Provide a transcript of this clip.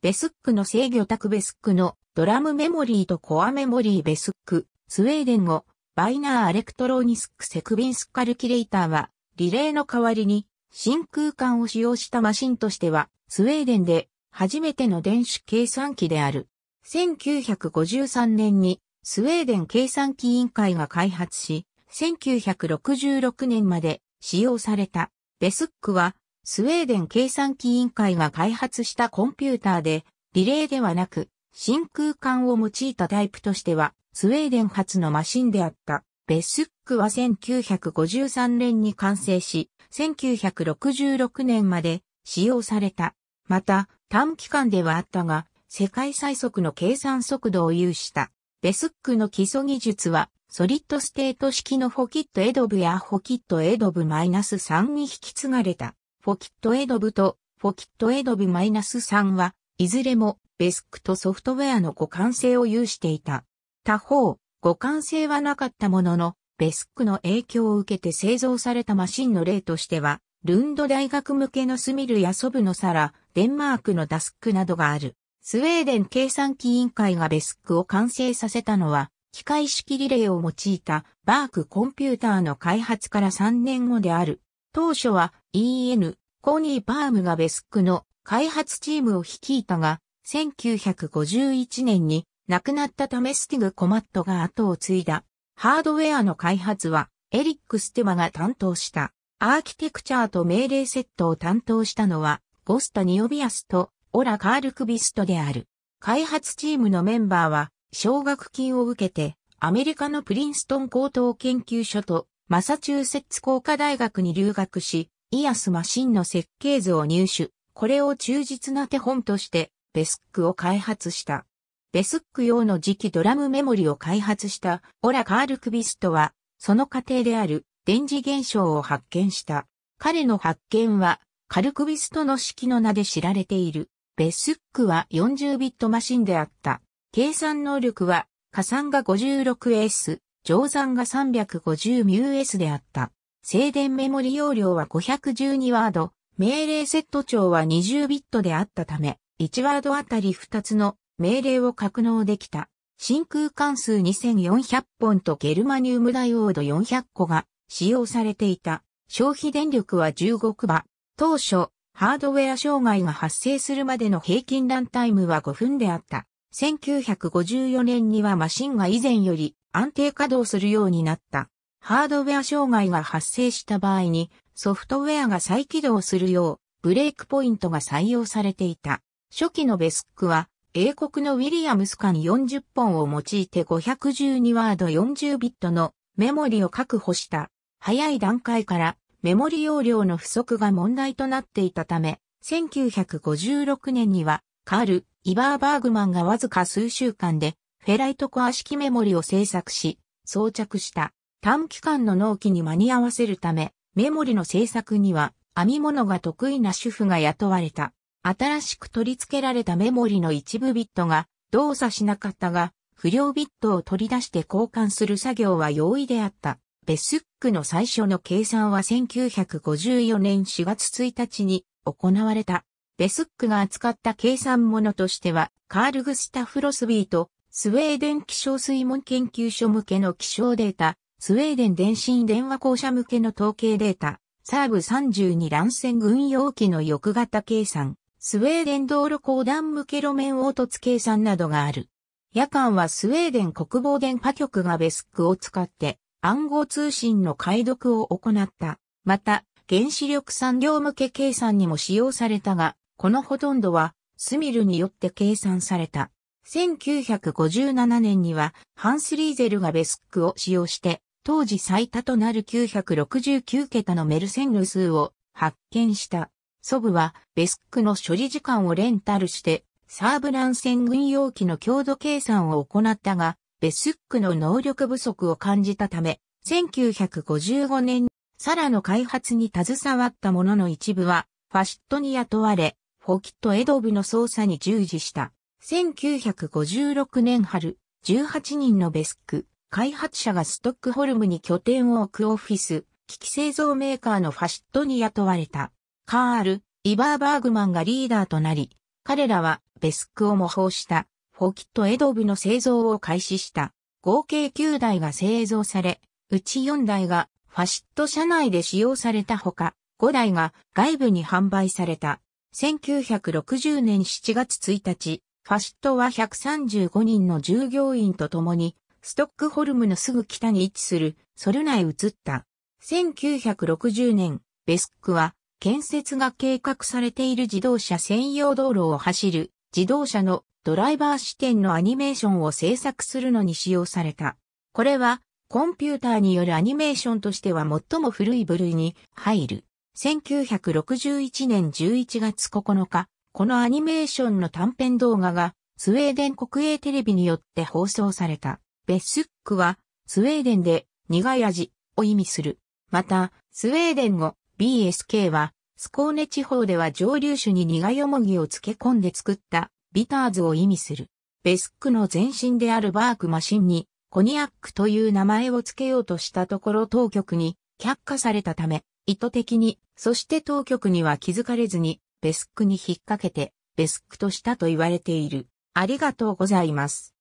ベスックの制御卓ベスックのドラムメモリーとコアメモリーベスック、スウェーデン語、バイナーアレクトロニスクセクビンスカルキレーターは、リレーの代わりに、真空管を使用したマシンとしては、スウェーデンで初めての電子計算機である。1953年にスウェーデン計算機委員会が開発し、1966年まで使用された。ベスックはスウェーデン計算機委員会が開発したコンピューターで、リレーではなく、真空管を用いたタイプとしては、スウェーデン発のマシンであった。ベスックは1953年に完成し、1966年まで使用された。また、短期間ではあったが、世界最速の計算速度を有した。ベスックの基礎技術は、ソリッドステート式のホキットエドブやホキットエドブマイナス -3 に引き継がれた。フォキットエドブとフォキットエドブマイナス -3 は、いずれもベスクとソフトウェアの互換性を有していた。他方、互換性はなかったものの、ベスクの影響を受けて製造されたマシンの例としては、ルンド大学向けのスミルやソブのサラ、デンマークのダスクなどがある。スウェーデン計算機委員会がベスクを完成させたのは、機械式リレーを用いたバークコンピューターの開発から3年後である。当初は EN、コニー・パームがベスックの開発チームを率いたが、1951年に亡くなったためスティグ・コマットが後を継いだ。ハードウェアの開発はエリック・ステマが担当した。アーキテクチャーと命令セットを担当したのはゴスタ・ニオビアスとオラ・カール・クビストである。開発チームのメンバーは奨学金を受けてアメリカのプリンストン高等研究所とマサチューセッツ工科大学に留学し、イアスマシンの設計図を入手、これを忠実な手本として、ベスックを開発した。ベスック用の磁気ドラムメモリを開発したオラ・カール・クビストは、その過程である電磁現象を発見した。彼の発見は、カルクビストの式の名で知られている。ベスックは40ビットマシンであった。計算能力は、加算が 56S、乗算が 350µS であった。静電メモリ容量は512ワード、命令セット長は20ビットであったため、1ワードあたり2つの命令を格納できた。真空関数2400本とゲルマニウムダイオード400個が使用されていた。消費電力は15クバ。当初、ハードウェア障害が発生するまでの平均ランタイムは5分であった。1954年にはマシンが以前より安定稼働するようになった。ハードウェア障害が発生した場合にソフトウェアが再起動するようブレイクポイントが採用されていた。初期のベスックは英国のウィリアムス間40本を用いて512ワード40ビットのメモリを確保した。早い段階からメモリ容量の不足が問題となっていたため、1956年にはカール・イバーバーグマンがわずか数週間でフェライトコア式メモリを製作し、装着した短期間の納期に間に合わせるため、メモリの製作には編み物が得意な主婦が雇われた。新しく取り付けられたメモリの一部ビットが動作しなかったが、不良ビットを取り出して交換する作業は容易であった。ベスックの最初の計算は1954年4月1日に行われた。ベスックが扱った計算ものとしては、カール・グスタフ・ロスビーとスウェーデン気象水門研究所向けの気象データ、スウェーデン電信電話公社向けの統計データ、サーブ32乱戦軍用機の翼型計算、スウェーデン道路公団向け路面凹凸計算などがある。夜間はスウェーデン国防電波局がベスクを使って暗号通信の解読を行った。また、原子力産業向け計算にも使用されたが、このほとんどはスミルによって計算された。1957年にはハンス・リーゼルがベスックを使用して、当時最多となる969桁のメルセンル数を発見した。祖父はベスックの処理時間をレンタルして、サーブラン戦軍用機の強度計算を行ったが、ベスックの能力不足を感じたため、1955年にサラの開発に携わったものの一部は、ファシットに雇われ、フォキット・エドブの操作に従事した。1956年春、18人のベスク、開発者がストックホルムに拠点を置くオフィス、機器製造メーカーのファシットに雇われた。カール、イバーバーグマンがリーダーとなり、彼らはベスクを模倣したフォキットエドブの製造を開始した。合計9台が製造され、うち4台がファシット社内で使用されたほか、5台が外部に販売された。1960年7月1日、ファシットは135人の従業員と共に、ストックホルムのすぐ北に位置するソルナへ移った。1960年、ベスックは建設が計画されている自動車専用道路を走る自動車のドライバー視点のアニメーションを制作するのに使用された。これはコンピューターによるアニメーションとしては最も古い部類に入る。1961年11月9日、このアニメーションの短編動画がスウェーデン国営テレビによって放送された。ベスックはスウェーデンで苦い味を意味する。また、スウェーデン語 BSK はスコーネ地方では蒸留酒に苦いよもぎを漬け込んで作ったビターズを意味する。ベスックの前身であるバークマシンにコニアックという名前を付けようとしたところ当局に却下されたため、意図的に、そして当局には気づかれずにベスクに引っ掛けて、ベスクとしたと言われている。ありがとうございます。